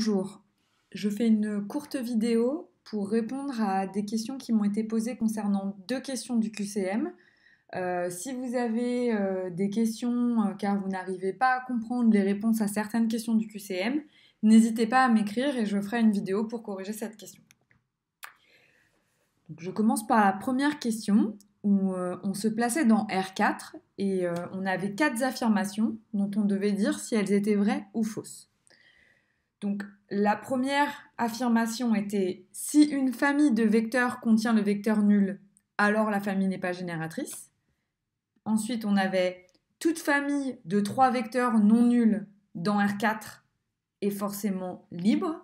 Bonjour, je fais une courte vidéo pour répondre à des questions qui m'ont été posées concernant deux questions du QCM. Euh, si vous avez euh, des questions euh, car vous n'arrivez pas à comprendre les réponses à certaines questions du QCM, n'hésitez pas à m'écrire et je ferai une vidéo pour corriger cette question. je commence par la première question où on se plaçait dans R4 et on avait quatre affirmations dont on devait dire si elles étaient vraies ou fausses. Donc la première affirmation était si une famille de vecteurs contient le vecteur nul, alors la famille n'est pas génératrice. Ensuite, on avait toute famille de trois vecteurs non nuls dans R4 est forcément libre.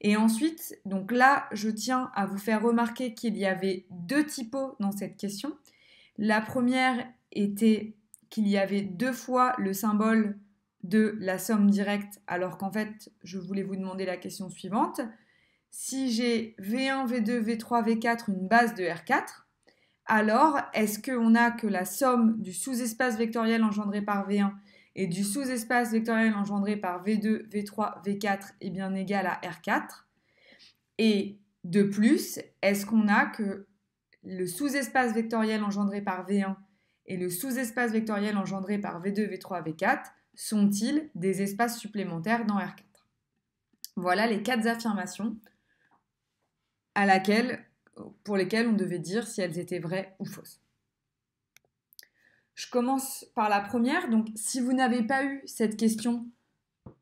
Et ensuite, donc là, je tiens à vous faire remarquer qu'il y avait deux typos dans cette question. La première était qu'il y avait deux fois le symbole de la somme directe, alors qu'en fait, je voulais vous demander la question suivante. Si j'ai V1, V2, V3, V4, une base de R4, alors est-ce qu'on a que la somme du sous-espace vectoriel engendré par V1 et du sous-espace vectoriel engendré par V2, V3, V4 est bien égal à R4 Et de plus, est-ce qu'on a que le sous-espace vectoriel engendré par V1 et le sous-espace vectoriel engendré par V2, V3, V4 sont-ils des espaces supplémentaires dans R4 Voilà les quatre affirmations à laquelle, pour lesquelles on devait dire si elles étaient vraies ou fausses. Je commence par la première. Donc, si vous n'avez pas eu cette question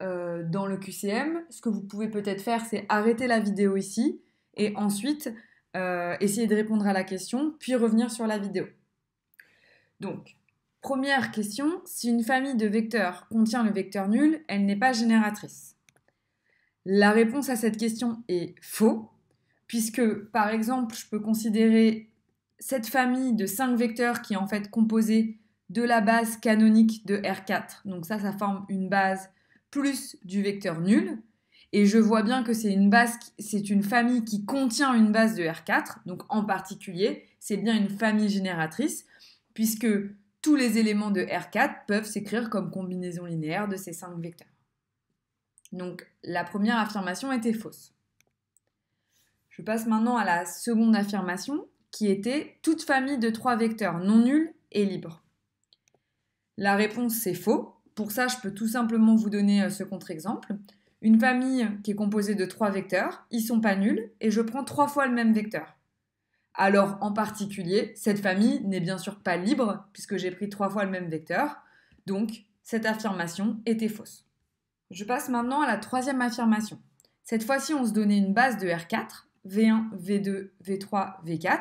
euh, dans le QCM, ce que vous pouvez peut-être faire, c'est arrêter la vidéo ici et ensuite euh, essayer de répondre à la question, puis revenir sur la vidéo. Donc, Première question, si une famille de vecteurs contient le vecteur nul, elle n'est pas génératrice. La réponse à cette question est faux, puisque par exemple, je peux considérer cette famille de 5 vecteurs qui est en fait composée de la base canonique de R4. Donc ça, ça forme une base plus du vecteur nul. Et je vois bien que c'est une base, c'est une famille qui contient une base de R4. Donc en particulier, c'est bien une famille génératrice, puisque tous les éléments de R4 peuvent s'écrire comme combinaison linéaire de ces cinq vecteurs. Donc la première affirmation était fausse. Je passe maintenant à la seconde affirmation qui était toute famille de trois vecteurs non nuls est libre. La réponse c'est faux. Pour ça, je peux tout simplement vous donner euh, ce contre-exemple. Une famille qui est composée de trois vecteurs, ils sont pas nuls et je prends trois fois le même vecteur. Alors en particulier, cette famille n'est bien sûr pas libre puisque j'ai pris trois fois le même vecteur, donc cette affirmation était fausse. Je passe maintenant à la troisième affirmation. Cette fois-ci, on se donnait une base de R4, V1, V2, V3, V4,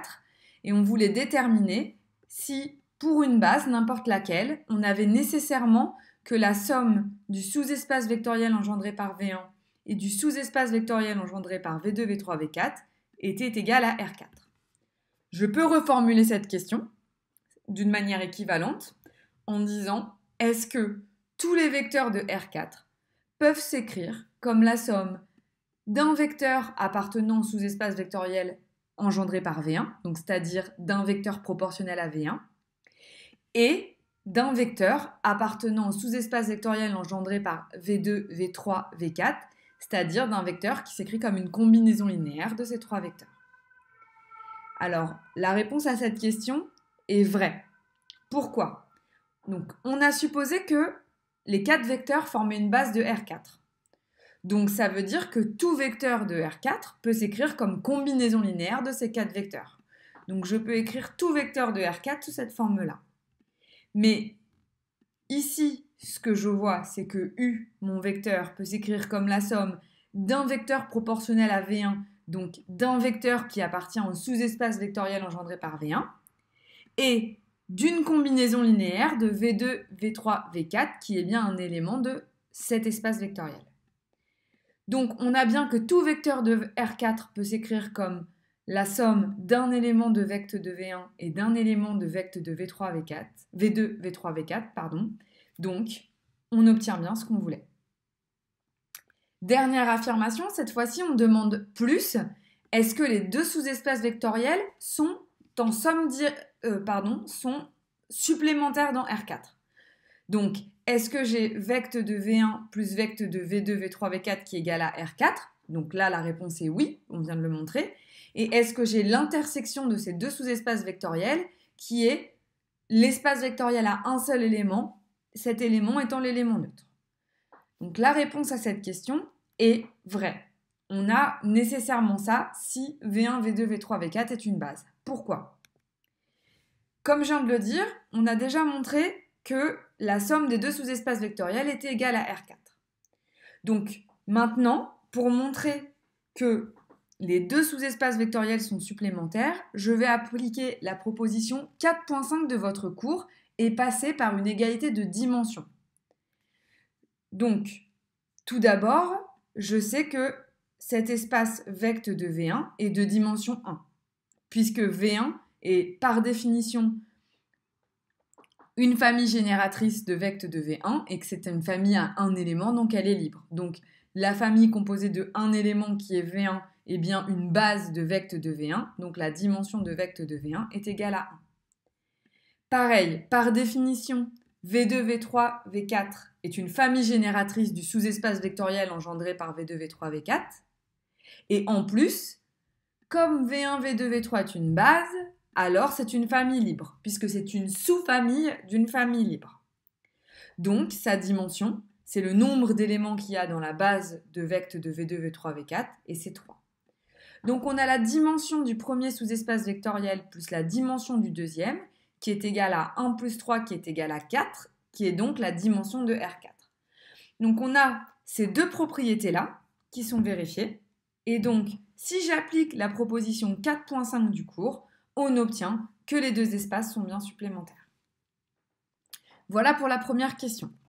et on voulait déterminer si pour une base, n'importe laquelle, on avait nécessairement que la somme du sous-espace vectoriel engendré par V1 et du sous-espace vectoriel engendré par V2, V3, V4 était égale à R4. Je peux reformuler cette question d'une manière équivalente en disant est-ce que tous les vecteurs de R4 peuvent s'écrire comme la somme d'un vecteur appartenant au sous espace vectoriel engendré par V1, donc c'est-à-dire d'un vecteur proportionnel à V1, et d'un vecteur appartenant au sous-espace vectoriel engendré par V2, V3, V4, c'est-à-dire d'un vecteur qui s'écrit comme une combinaison linéaire de ces trois vecteurs. Alors, la réponse à cette question est vraie. Pourquoi Donc, on a supposé que les quatre vecteurs formaient une base de R4. Donc, ça veut dire que tout vecteur de R4 peut s'écrire comme combinaison linéaire de ces quatre vecteurs. Donc, je peux écrire tout vecteur de R4 sous cette forme-là. Mais ici, ce que je vois, c'est que U, mon vecteur, peut s'écrire comme la somme d'un vecteur proportionnel à V1 donc d'un vecteur qui appartient au sous-espace vectoriel engendré par V1, et d'une combinaison linéaire de V2, V3, V4, qui est bien un élément de cet espace vectoriel. Donc on a bien que tout vecteur de R4 peut s'écrire comme la somme d'un élément de vecte de V1 et d'un élément de vecte de V3, V4, V2, V3, V4, pardon. Donc on obtient bien ce qu'on voulait. Dernière affirmation, cette fois-ci on demande plus. Est-ce que les deux sous-espaces vectoriels sont en somme euh, pardon, sont supplémentaires dans R4 Donc, est-ce que j'ai vecte de V1 plus vecte de V2, V3, V4 qui est égal à R4 Donc là, la réponse est oui, on vient de le montrer. Et est-ce que j'ai l'intersection de ces deux sous-espaces vectoriels qui est l'espace vectoriel à un seul élément, cet élément étant l'élément neutre Donc la réponse à cette question, est vrai. On a nécessairement ça si V1, V2, V3, V4 est une base. Pourquoi Comme je viens de le dire, on a déjà montré que la somme des deux sous-espaces vectoriels était égale à R4. Donc maintenant, pour montrer que les deux sous-espaces vectoriels sont supplémentaires, je vais appliquer la proposition 4.5 de votre cours et passer par une égalité de dimension. Donc, tout d'abord, je sais que cet espace vecte de V1 est de dimension 1, puisque V1 est par définition une famille génératrice de vecte de V1 et que c'est une famille à un élément, donc elle est libre. Donc la famille composée de un élément qui est V1 est bien une base de vecte de V1, donc la dimension de vecte de V1 est égale à 1. Pareil, par définition, V2, V3, V4 est une famille génératrice du sous-espace vectoriel engendré par V2, V3, V4. Et en plus, comme V1, V2, V3 est une base, alors c'est une famille libre, puisque c'est une sous-famille d'une famille libre. Donc, sa dimension, c'est le nombre d'éléments qu'il y a dans la base de vecte de V2, V3, V4, et c'est 3. Donc, on a la dimension du premier sous-espace vectoriel plus la dimension du deuxième, qui est égal à 1 plus 3 qui est égal à 4, qui est donc la dimension de R4. Donc on a ces deux propriétés-là qui sont vérifiées. Et donc, si j'applique la proposition 4.5 du cours, on obtient que les deux espaces sont bien supplémentaires. Voilà pour la première question.